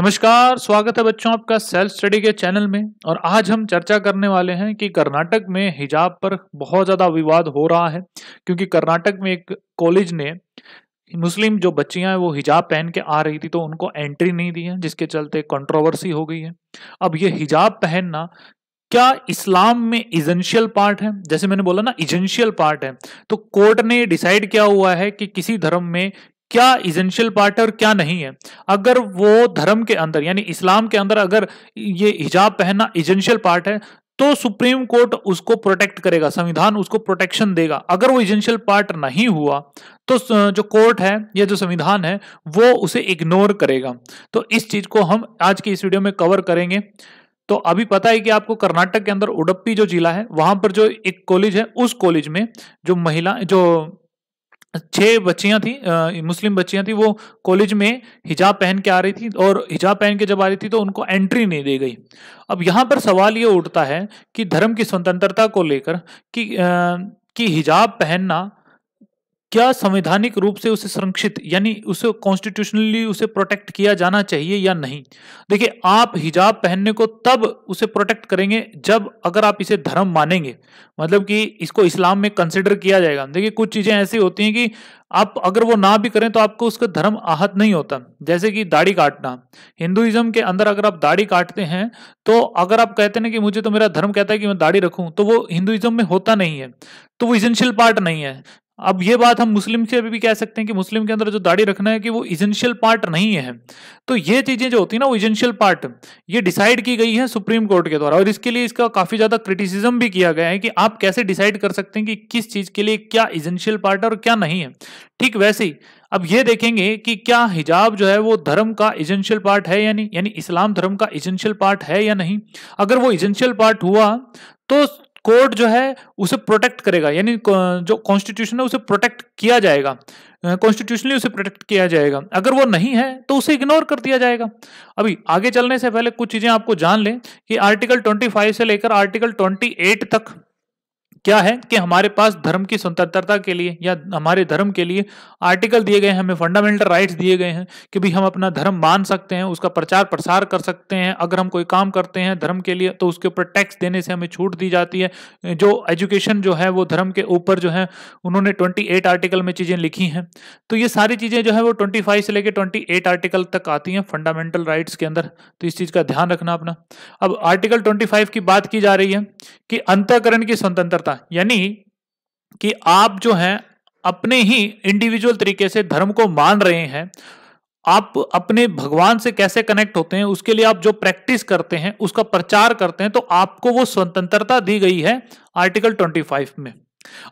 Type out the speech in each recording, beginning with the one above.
नमस्कार स्वागत है बच्चों आपका सेल्फ स्टडी के चैनल में और आज हम चर्चा करने वाले हैं कि कर्नाटक में हिजाब पर बहुत ज़्यादा विवाद हो रहा है क्योंकि कर्नाटक में एक कॉलेज ने मुस्लिम जो बच्चियां हैं वो हिजाब पहन के आ रही थी तो उनको एंट्री नहीं दी है जिसके चलते कंट्रोवर्सी हो गई है अब ये हिजाब पहनना क्या इस्लाम में इजेंशियल पार्ट है जैसे मैंने बोला ना इजेंशियल पार्ट है तो कोर्ट ने डिसाइड किया हुआ है कि किसी धर्म में क्या इजेंशियल पार्ट है और क्या नहीं है अगर वो धर्म के अंदर यानी इस्लाम के अंदर अगर ये हिजाब पहनना इजेंशियल पार्ट है तो सुप्रीम कोर्ट उसको प्रोटेक्ट करेगा संविधान उसको प्रोटेक्शन देगा अगर वो इजेंशियल पार्ट नहीं हुआ तो जो कोर्ट है या जो संविधान है वो उसे इग्नोर करेगा तो इस चीज को हम आज की इस वीडियो में कवर करेंगे तो अभी पता है कि आपको कर्नाटक के अंदर उडप्पी जो जिला है वहां पर जो एक कॉलेज है उस कॉलेज में जो महिला जो छह बच्चियां थी आ, मुस्लिम बच्चियां थी वो कॉलेज में हिजाब पहन के आ रही थी और हिजाब पहन के जब आ रही थी तो उनको एंट्री नहीं दी गई अब यहाँ पर सवाल ये उठता है कि धर्म की स्वतंत्रता को लेकर कि आ, कि हिजाब पहनना क्या संवैधानिक रूप से उसे संरक्षित यानी उसे कॉन्स्टिट्यूशनली उसे प्रोटेक्ट किया जाना चाहिए या नहीं देखिए आप हिजाब पहनने को तब उसे प्रोटेक्ट करेंगे जब अगर आप इसे धर्म मानेंगे मतलब कि इसको इस्लाम में कंसिडर किया जाएगा देखिए कुछ चीज़ें ऐसी होती हैं कि आप अगर वो ना भी करें तो आपको उसका धर्म आहत नहीं होता जैसे कि दाढ़ी काटना हिंदुइज्म के अंदर अगर आप दाढ़ी काटते हैं तो अगर आप कहते ना कि मुझे तो मेरा धर्म कहता है कि मैं दाढ़ी रखूं तो वो हिंदुइज्म में होता नहीं है तो वो इजेंशियल पार्ट नहीं है अब ये बात हम मुस्लिम से अभी भी कह सकते हैं कि मुस्लिम के अंदर जो दाढ़ी रखना है कि वो इजेंशियल पार्ट नहीं है तो ये चीज़ें जो होती है ना वो इजेंशियल पार्ट ये डिसाइड की गई है सुप्रीम कोर्ट के द्वारा और इसके लिए इसका काफ़ी ज़्यादा क्रिटिसिज्म भी किया गया है कि आप कैसे डिसाइड कर सकते हैं कि किस चीज़ के लिए क्या इजेंशियल पार्ट है और क्या नहीं है ठीक वैसे ही अब ये देखेंगे कि क्या हिजाब जो है वो धर्म का इजेंशियल पार्ट है या नहीं यानी इस्लाम धर्म का इजेंशियल पार्ट है या नहीं अगर वो इजेंशियल पार्ट हुआ तो कोर्ट जो है उसे प्रोटेक्ट करेगा यानी जो कॉन्स्टिट्यूशन है उसे प्रोटेक्ट किया जाएगा कॉन्स्टिट्यूशनली उसे प्रोटेक्ट किया जाएगा अगर वो नहीं है तो उसे इग्नोर कर दिया जाएगा अभी आगे चलने से पहले कुछ चीज़ें आपको जान लें कि आर्टिकल 25 से लेकर आर्टिकल 28 तक क्या है कि हमारे पास धर्म की स्वतंत्रता के लिए या हमारे धर्म के लिए आर्टिकल दिए गए हैं हमें फंडामेंटल राइट्स दिए गए हैं कि भी हम अपना धर्म मान सकते हैं उसका प्रचार प्रसार कर सकते हैं अगर हम कोई काम करते हैं धर्म के लिए तो उसके ऊपर टैक्स देने से हमें छूट दी जाती है जो एजुकेशन जो है वो धर्म के ऊपर जो है उन्होंने ट्वेंटी आर्टिकल में चीज़ें लिखी हैं तो ये सारी चीज़ें जो है वो ट्वेंटी से लेकर ट्वेंटी आर्टिकल तक आती हैं फंडामेंटल राइट्स के अंदर तो इस चीज़ का ध्यान रखना अपना अब आर्टिकल ट्वेंटी की बात की जा रही है कि अंतकरण की स्वतंत्रता करता यानी कि आप जो हैं अपने ही इंडिविजुअल तरीके से धर्म को मान रहे हैं आप अपने भगवान से कैसे कनेक्ट होते हैं उसके लिए आप जो प्रैक्टिस करते हैं उसका प्रचार करते हैं तो आपको वो स्वतंत्रता दी गई है आर्टिकल 25 में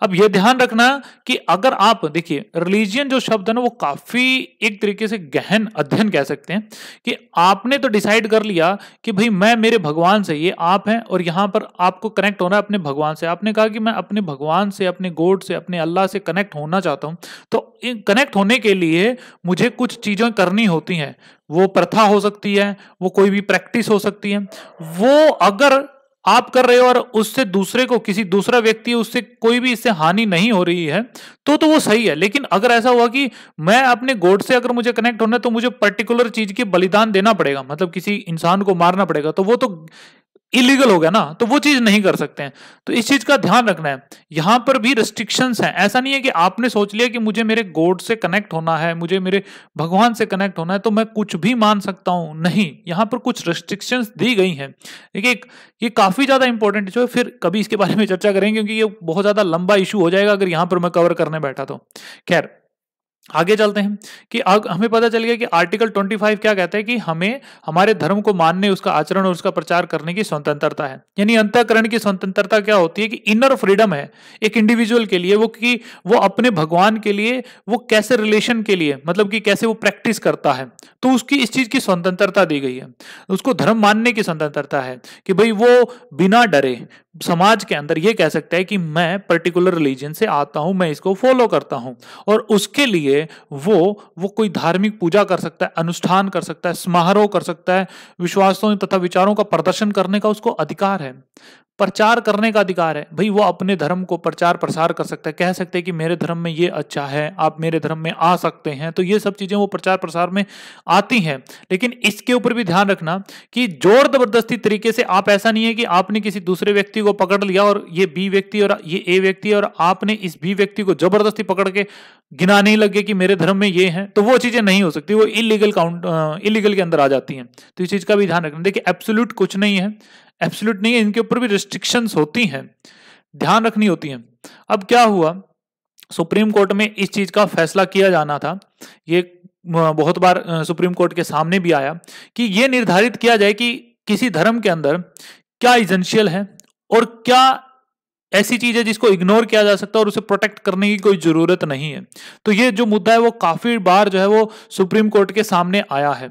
अब यह ध्यान रखना कि अगर आप देखिए रिलीजियन जो शब्द है ना वो काफी एक तरीके से गहन अध्ययन कह सकते हैं कि आपने तो डिसाइड कर लिया कि भाई मैं मेरे भगवान से ये आप हैं और यहां पर आपको कनेक्ट होना है अपने भगवान से आपने कहा कि मैं अपने भगवान से अपने गोड से अपने अल्लाह से कनेक्ट होना चाहता हूं तो कनेक्ट होने के लिए मुझे कुछ चीजें करनी होती हैं वो प्रथा हो सकती है वो कोई भी प्रैक्टिस हो सकती है वो अगर आप कर रहे हो और उससे दूसरे को किसी दूसरा व्यक्ति उससे कोई भी इससे हानि नहीं हो रही है तो तो वो सही है लेकिन अगर ऐसा हुआ कि मैं अपने गोड से अगर मुझे कनेक्ट होना है तो मुझे पर्टिकुलर चीज के बलिदान देना पड़ेगा मतलब किसी इंसान को मारना पड़ेगा तो वो तो इलीगल हो गया ना तो वो चीज नहीं कर सकते हैं तो इस चीज का ध्यान रखना है यहां पर भी रिस्ट्रिक्शंस हैं ऐसा नहीं है कि आपने सोच लिया कि मुझे मेरे गॉड से कनेक्ट होना है मुझे मेरे भगवान से कनेक्ट होना है तो मैं कुछ भी मान सकता हूं नहीं यहां पर कुछ रिस्ट्रिक्शंस दी गई हैं देखिए ये काफी ज्यादा इंपॉर्टेंट इशू है फिर कभी इसके बारे में चर्चा करेंगे क्योंकि ये बहुत ज्यादा लंबा इशू हो जाएगा अगर यहां पर मैं कवर करने बैठा तो खैर आगे चलते हैं कि आग हमें पता चल गया कि आर्टिकल 25 क्या कहता है कि हमें हमारे धर्म को मानने उसका आचरण और उसका प्रचार करने की स्वतंत्रता है यानी अंतकरण की स्वतंत्रता क्या होती है कि इनर फ्रीडम है एक इंडिविजुअल के लिए वो कि वो अपने भगवान के लिए वो कैसे रिलेशन के लिए मतलब कि कैसे वो प्रैक्टिस करता है तो उसकी इस चीज की स्वतंत्रता दी गई है उसको धर्म मानने की स्वतंत्रता है कि भाई वो बिना डरे समाज के अंदर ये कह सकता है कि मैं पर्टिकुलर रिलीजन से आता हूं मैं इसको फॉलो करता हूं और उसके लिए है वो वो कोई धार्मिक पूजा कर सकता है अनुष्ठान कर सकता है समारोह कर सकता है विश्वासों तथा विचारों का प्रदर्शन करने का उसको अधिकार है प्रचार करने का अधिकार है भाई वो अपने धर्म को प्रचार प्रसार कर सकता है कह सकते हैं कि मेरे धर्म में ये अच्छा है आप मेरे धर्म में आ सकते हैं तो ये सब चीज़ें वो प्रचार प्रसार में आती हैं लेकिन इसके ऊपर भी ध्यान रखना कि जोर जबरदस्ती तरीके से आप ऐसा नहीं है कि आपने किसी दूसरे व्यक्ति को पकड़ लिया और ये बी व्यक्ति और ये ए व्यक्ति और आपने इस बी व्यक्ति को जबरदस्ती पकड़ के गिनाने लगे कि मेरे धर्म में ये है तो वो चीज़ें नहीं हो सकती वो इलीगल काउंट इलीगल के अंदर आ जाती है तो इस चीज़ का भी ध्यान रखना देखिए एब्सोल्यूट कुछ नहीं है एब्सोल्यूट नहीं है इनके ऊपर भी रिस्ट्रिक्शंस होती हैं ध्यान रखनी होती हैं अब क्या हुआ सुप्रीम कोर्ट में इस चीज का फैसला किया जाना था ये बहुत बार सुप्रीम कोर्ट के सामने भी आया कि ये निर्धारित किया जाए कि किसी धर्म के अंदर क्या इजेंशियल है और क्या ऐसी चीज है जिसको इग्नोर किया जा सकता है और उसे प्रोटेक्ट करने की कोई जरूरत नहीं है तो ये जो मुद्दा है वो काफी बार जो है वो सुप्रीम कोर्ट के सामने आया है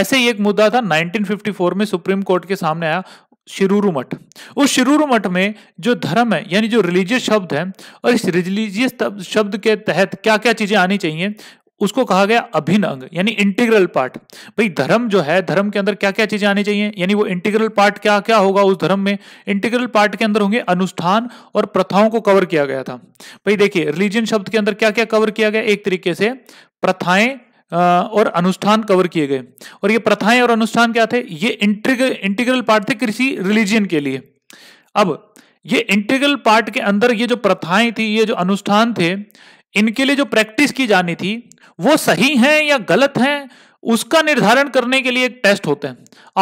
ऐसे ही एक मुद्दा था 1954 में सुप्रीम कोर्ट के सामने आया शिरूरु मठ उस शिरूरु मठ में जो धर्म है यानी जो रिलीजियस शब्द है और इस रिलीजियस शब्द के तहत क्या क्या चीजें आनी चाहिए उसको कहा गया अभिन्न अंग यानी इंटीग्रल पार्ट भाई धर्म जो है धर्म के अंदर क्या क्या चीजें आनी चाहिए यानी वो इंटीग्रल पार्ट क्या क्या होगा उस धर्म में इंटीग्रल पार्ट के अंदर होंगे अनुष्ठान और प्रथाओं को कवर किया गया था भाई देखिए रिलीजियन शब्द के अंदर क्या क्या कवर किया गया एक तरीके से प्रथाएं और अनुष्ठान कवर किए गए और ये प्रथाएं और अनुष्ठान क्या थे ये इंटीग्रल इंटीग्रल पार्ट थे कृषि रिलीजियन के लिए अब ये इंटीग्रल पार्ट के अंदर ये जो प्रथाएं थी ये जो अनुष्ठान थे इनके लिए जो प्रैक्टिस की जानी थी वो सही है या गलत है उसका निर्धारण करने के लिए एक टेस्ट होता है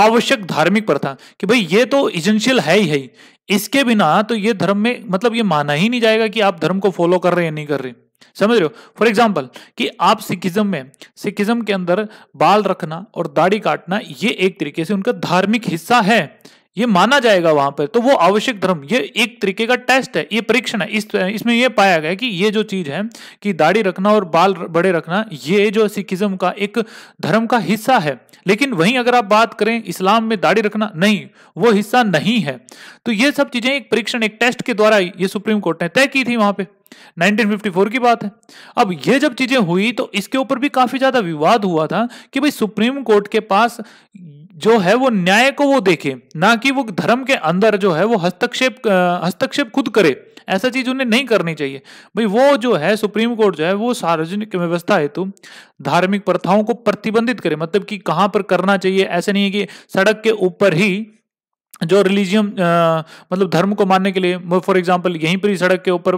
आवश्यक धार्मिक प्रथा कि भाई ये तो इजेंशियल है ही है इसके बिना तो ये धर्म में मतलब ये माना ही नहीं जाएगा कि आप धर्म को फॉलो कर रहे हैं नहीं कर रहे समझ रहे हो फॉर एग्जाम्पल कि आप सिखिज्म में सिखिज्म के अंदर बाल रखना और दाढ़ी काटना ये एक तरीके से उनका धार्मिक हिस्सा है ये माना जाएगा वहां पर तो वो आवश्यक धर्म ये एक तरीके का टेस्ट है ये परीक्षण है इस इसमें ये पाया गया कि ये जो चीज है कि दाढ़ी रखना और बाल बड़े रखना ये जो सिखिज्म का एक धर्म का हिस्सा है लेकिन वहीं अगर आप बात करें इस्लाम में दाढ़ी रखना नहीं वो हिस्सा नहीं है तो ये सब चीजें एक परीक्षण एक टेस्ट के द्वारा ये सुप्रीम कोर्ट ने तय की थी वहां पर 1954 की बात है अब ये जब चीजें हुई तो इसके ऊपर भी काफी ज्यादा विवाद हुआ था कि भाई सुप्रीम कोर्ट के पास जो है वो न्याय को वो देखे ना कि वो धर्म के अंदर जो है वो हस्तक्षेप हस्तक्षेप खुद करे ऐसा चीज उन्हें नहीं करनी चाहिए भाई वो जो है सुप्रीम कोर्ट जो है वो सार्वजनिक व्यवस्था हेतु धार्मिक प्रथाओं को प्रतिबंधित करे मतलब कि कहाँ पर करना चाहिए ऐसे नहीं है कि सड़क के ऊपर ही जो रिलीजियम मतलब धर्म को मानने के लिए फॉर एग्जाम्पल यहीं पर ही सड़क के ऊपर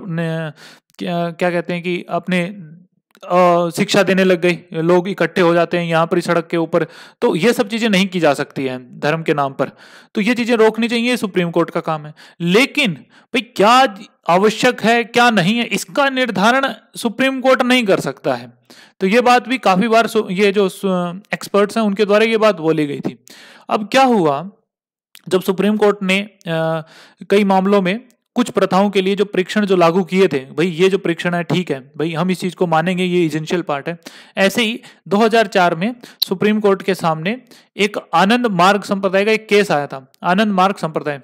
क्या, क्या कहते हैं कि अपने शिक्षा देने लग गई लोग इकट्ठे हो जाते हैं यहाँ पर सड़क के ऊपर तो ये सब चीजें नहीं की जा सकती हैं धर्म के नाम पर तो ये चीजें रोकनी चाहिए सुप्रीम कोर्ट का काम है लेकिन भाई क्या आवश्यक है क्या नहीं है इसका निर्धारण सुप्रीम कोर्ट नहीं कर सकता है तो ये बात भी काफी बार ये जो एक्सपर्ट्स हैं उनके द्वारा ये बात बोली गई थी अब क्या हुआ जब सुप्रीम कोर्ट ने आ, कई मामलों में कुछ प्रथाओं के लिए जो परीक्षण जो लागू किए थे भाई ये जो परीक्षण है ठीक है भाई हम इस चीज को मानेंगे ये इजेंशियल पार्ट है ऐसे ही 2004 में सुप्रीम कोर्ट के सामने एक आनंद मार्ग संप्रदाय का एक केस आया था आनंद मार्ग संप्रदाय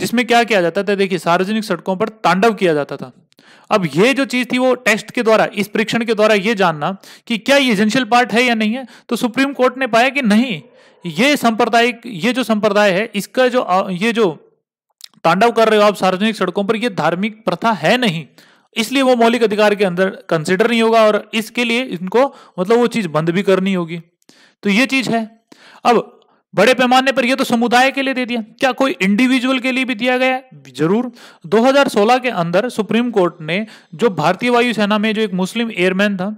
जिसमें क्या किया जाता था देखिए सार्वजनिक सड़कों पर तांडव किया जाता था अब ये जो चीज थी वो टेस्ट के द्वारा इस परीक्षण के द्वारा ये जानना कि क्या ये एजेंशियल पार्ट है या नहीं है तो सुप्रीम कोर्ट ने पाया कि नहीं ये सांप्रदायिक ये जो संप्रदाय है इसका जो ये जो तांडव कर रहे हो आप सार्वजनिक सड़कों पर यह धार्मिक प्रथा है नहीं इसलिए वो मौलिक अधिकार के अंदर कंसिडर नहीं होगा और इसके लिए इनको मतलब वो चीज बंद भी करनी होगी तो ये चीज है अब बड़े पैमाने पर यह तो समुदाय के लिए दे दिया क्या कोई इंडिविजुअल के लिए भी दिया गया जरूर 2016 के अंदर सुप्रीम कोर्ट ने जो भारतीय वायुसेना में जो एक मुस्लिम एयरमैन था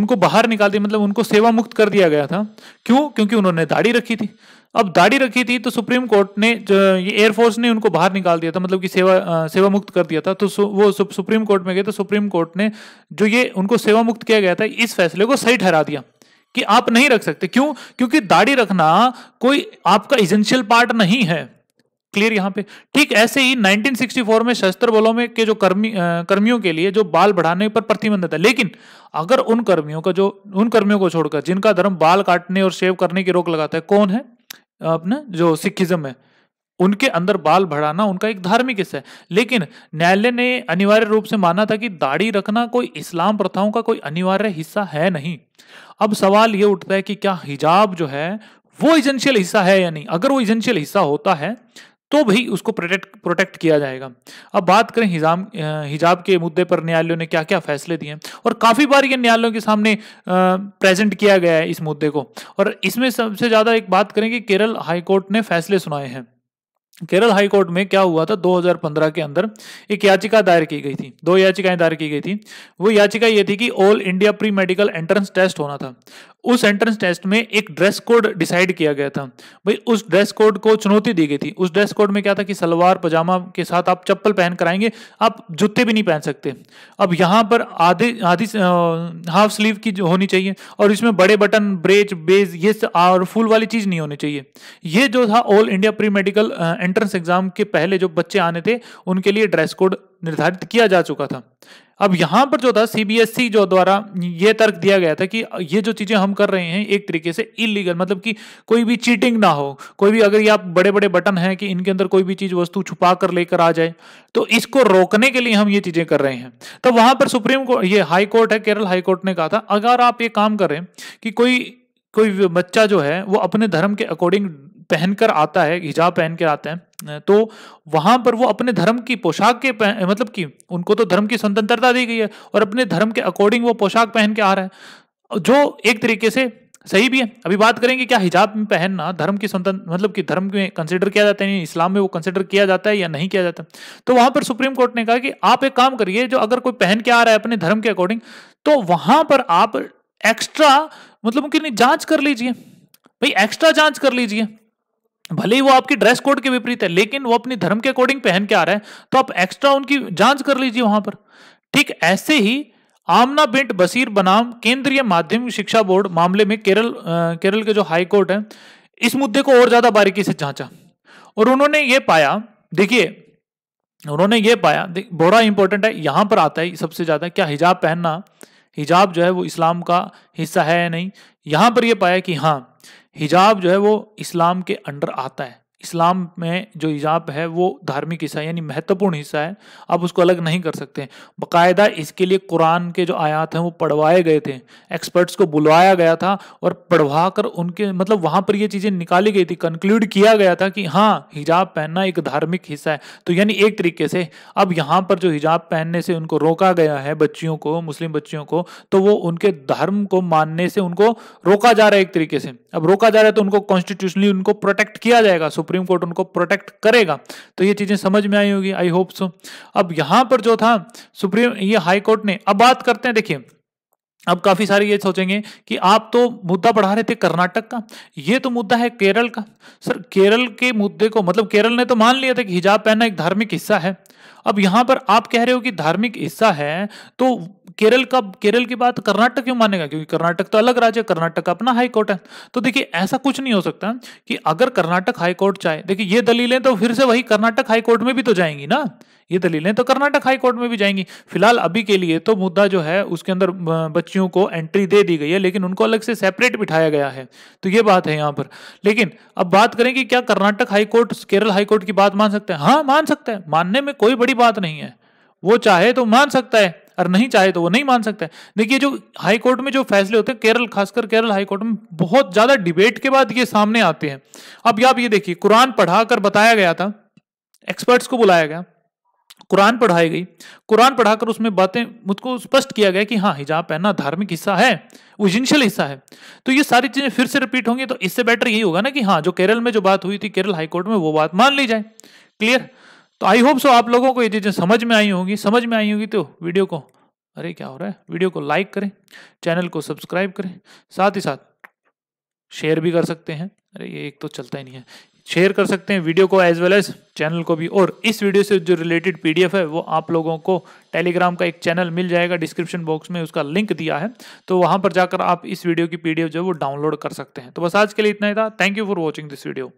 उनको बाहर निकाल दिया मतलब उनको सेवा मुक्त कर दिया गया था क्यों क्योंकि उन्होंने दाढ़ी रखी थी अब दाढ़ी रखी थी तो सुप्रीम कोर्ट ने ये एयरफोर्स ने उनको बाहर निकाल दिया था मतलब कि सेवा सेवा मुक्त कर दिया था तो सु, वो सु, सुप्रीम कोर्ट में गए तो सुप्रीम कोर्ट ने जो ये उनको सेवा मुक्त किया गया था इस फैसले को सही ठहरा दिया कि आप नहीं रख सकते क्यों क्योंकि दाढ़ी रखना कोई आपका इजेंशियल पार्ट नहीं है क्लियर यहां पे ठीक ऐसे ही 1964 में शस्त्र बलों में के जो कर्मी आ, कर्मियों के लिए जो बाल बढ़ाने पर प्रतिबंध था लेकिन अगर उन कर्मियों का जो उन कर्मियों को छोड़कर जिनका धर्म बाल काटने और शेव करने की रोक लगाता है कौन है अपने जो सिखिज्म है उनके अंदर बाल बढ़ाना उनका एक धार्मिक हिस्सा है लेकिन न्यायालय ने अनिवार्य रूप से माना था कि दाढ़ी रखना कोई इस्लाम प्रथाओं का कोई अनिवार्य हिस्सा है नहीं अब सवाल ये उठता है कि क्या हिजाब जो है वो इजेंशियल हिस्सा है या नहीं अगर वो इजेंशियल हिस्सा होता है तो भी उसको प्रोटेक्ट प्रोटेक्ट किया जाएगा अब बात करें हिजाम हिजाब के मुद्दे पर न्यायालयों ने क्या क्या फैसले दिए हैं और काफ़ी बार ये न्यायालयों के सामने प्रेजेंट किया गया है इस मुद्दे को और इसमें सबसे ज़्यादा एक बात करें कि केरल हाईकोर्ट ने फैसले सुनाए हैं केरल हाईकोर्ट में क्या हुआ था 2015 के अंदर एक याचिका दायर की गई थी दो याचिकाएं दायर की गई थी वो याचिका ये थी कि all India pre medical entrance test होना था उस एंट्रेंस टेस्ट में एक ड्रेस कोड डिसाइड किया गया था भाई उस ड्रेस कोड को चुनौती दी गई थी उस ड्रेस कोड में क्या था कि सलवार पजामा के साथ आप चप्पल पहन कर आएंगे आप जूते भी नहीं पहन सकते अब यहाँ पर आधे आधी हाफ स्लीव की होनी चाहिए और इसमें बड़े बटन ब्रेच बेज ये और फुल वाली चीज़ नहीं होनी चाहिए ये जो था all India pre medical entrance exam के पहले जो बच्चे आने थे उनके लिए ड्रेस कोड निर्धारित किया जा चुका था अब यहां पर जो था सीबीएसई e जो द्वारा ये तर्क दिया गया था कि ये जो चीजें हम कर रहे हैं एक तरीके से इलीगल मतलब कि कोई भी चीटिंग ना हो कोई भी अगर ये आप बड़े बड़े बटन हैं कि इनके अंदर कोई भी चीज वस्तु छुपा कर लेकर आ जाए तो इसको रोकने के लिए हम ये चीजें कर रहे हैं तब वहां पर सुप्रीम कोर्ट ये हाई कोर्ट है केरल हाई कोर्ट ने कहा था अगर आप ये काम करें कि कोई कोई बच्चा जो है वो अपने धर्म के अकॉर्डिंग पहनकर आता है हिजाब पहन कर आते हैं तो वहां पर वो अपने धर्म की पोशाक के मतलब कि उनको तो धर्म की स्वतंत्रता दी गई है और अपने धर्म के अकॉर्डिंग वो पोशाक पहन के आ रहा है जो एक तरीके से सही भी है अभी बात करेंगे क्या हिजाब में पहनना धर्म की स्वतंत्र मतलब कि धर्म में कंसिडर किया जाता है इस्लाम में वो कंसिडर किया जाता है या नहीं किया जाता तो वहां पर सुप्रीम कोर्ट ने कहा कि आप एक काम करिए जो अगर कोई पहन के आ रहा है अपने धर्म के अकॉर्डिंग तो वहां पर आप एक्स्ट्रा मतलब उनकी जांच कर लीजिए भाई एक्स्ट्रा जांच कर लीजिए भले ही वो आपकी ड्रेस कोड के विपरीत है लेकिन वो अपने धर्म के अकॉर्डिंग पहन के आ रहे हैं तो आप एक्स्ट्रा उनकी जांच कर लीजिए वहां पर ठीक ऐसे ही आमना बेंट बसीर बनाम केंद्रीय माध्यमिक शिक्षा बोर्ड मामले में केरल आ, केरल के जो हाई कोर्ट है इस मुद्दे को और ज्यादा बारीकी से जांचा और उन्होंने ये पाया देखिए उन्होंने ये पाया बड़ा इंपॉर्टेंट है यहां पर आता है सबसे ज्यादा क्या हिजाब पहनना हिजाब जो है वो इस्लाम का हिस्सा है या नहीं यहां पर यह पाया कि हाँ हिजाब जो है वो इस्लाम के अंडर आता है इस्लाम में जो हिजाब है वो धार्मिक हिस्सा यानी महत्वपूर्ण हिस्सा है आप उसको अलग नहीं कर सकते बाकायदा इसके लिए कुरान के जो आयात हैं वो पढ़वाए गए थे एक्सपर्ट्स को बुलवाया गया था और पढ़वा कर उनके मतलब वहाँ पर ये चीज़ें निकाली गई थी कंक्लूड किया गया था कि हाँ हिजाब पहनना एक धार्मिक हिस्सा है तो यानी एक तरीके से अब यहाँ पर जो हिजाब पहनने से उनको रोका गया है बच्चियों को मुस्लिम बच्चियों को तो वो उनके धर्म को मानने से उनको रोका जा रहा है एक तरीके से अब रोका जा रहा है तो उनको कॉन्स्टिट्यूशनली उनको प्रोटेक्ट किया जाएगा सुप्रीम कोर्ट उनको प्रोटेक्ट करेगा तो ये चीजें समझ में आई होगी आई होप सो अब यहां पर जो था सुप्रीम ये हाई कोर्ट ने अब बात करते हैं देखिए अब काफी सारे ये सोचेंगे कि आप तो मुद्दा बढ़ा रहे थे कर्नाटक का ये तो मुद्दा है केरल का सर केरल के मुद्दे को मतलब केरल ने तो मान लिया था कि हिजाब पहनना एक धार्मिक हिस्सा है अब यहां पर आप कह रहे हो कि धार्मिक हिस्सा है तो केरल का केरल की बात कर्नाटक क्यों मानेगा क्योंकि कर्नाटक तो अलग राज्य कर्नाटक का अपना हाई कोर्ट है तो देखिए ऐसा कुछ नहीं हो सकता कि अगर कर्नाटक हाई कोर्ट चाहे देखिए ये दलीलें तो फिर से वही कर्नाटक हाई कोर्ट में भी तो जाएंगी ना ये दलीलें तो कर्नाटक हाई कोर्ट में भी जाएंगी फिलहाल अभी के लिए तो मुद्दा जो है उसके अंदर बच्चियों को एंट्री दे दी गई है लेकिन उनको अलग से सेपरेट बिठाया गया है तो ये बात है यहाँ पर लेकिन अब बात करें कि क्या कर्नाटक हाईकोर्ट केरल हाईकोर्ट की बात मान सकते हैं हाँ मान सकते हैं मानने में कोई बड़ी बात नहीं है वो चाहे तो मान सकता है और नहीं चाहे तो वो नहीं मान सकते देखिए जो हाई कोर्ट में जो फैसले होते हैं केरल खासकर केरल हाई कोर्ट में बहुत ज्यादा डिबेट के बाद ये सामने आते हैं अब आप ये देखिए कुरान पढ़ाकर बताया गया था एक्सपर्ट्स को बुलाया गया कुरान पढ़ाई गई कुरान पढ़ाकर उसमें बातें मुझको स्पष्ट किया गया कि हाँ हिजाब पहनना धार्मिक हिस्सा है ओजेंशियल हिस्सा है तो ये सारी चीज़ें फिर से रिपीट होंगी तो इससे बेटर यही होगा ना कि हाँ जो केरल में जो बात हुई थी केरल हाईकोर्ट में वो बात मान ली जाए क्लियर तो आई होप सो आप लोगों को ये चीज़ें समझ में आई होंगी समझ में आई होंगी तो वीडियो को अरे क्या हो रहा है वीडियो को लाइक करें चैनल को सब्सक्राइब करें साथ ही साथ शेयर भी कर सकते हैं अरे ये एक तो चलता ही नहीं है शेयर कर सकते हैं वीडियो को एज वेल एज चैनल को भी और इस वीडियो से जो रिलेटेड पीडीएफ है वो आप लोगों को टेलीग्राम का एक चैनल मिल जाएगा डिस्क्रिप्शन बॉक्स में उसका लिंक दिया है तो वहां पर जाकर आप इस वीडियो की पीडीएफ जो है वो डाउनलोड कर सकते हैं तो बस आज के लिए इतना ही था thank you for watching this video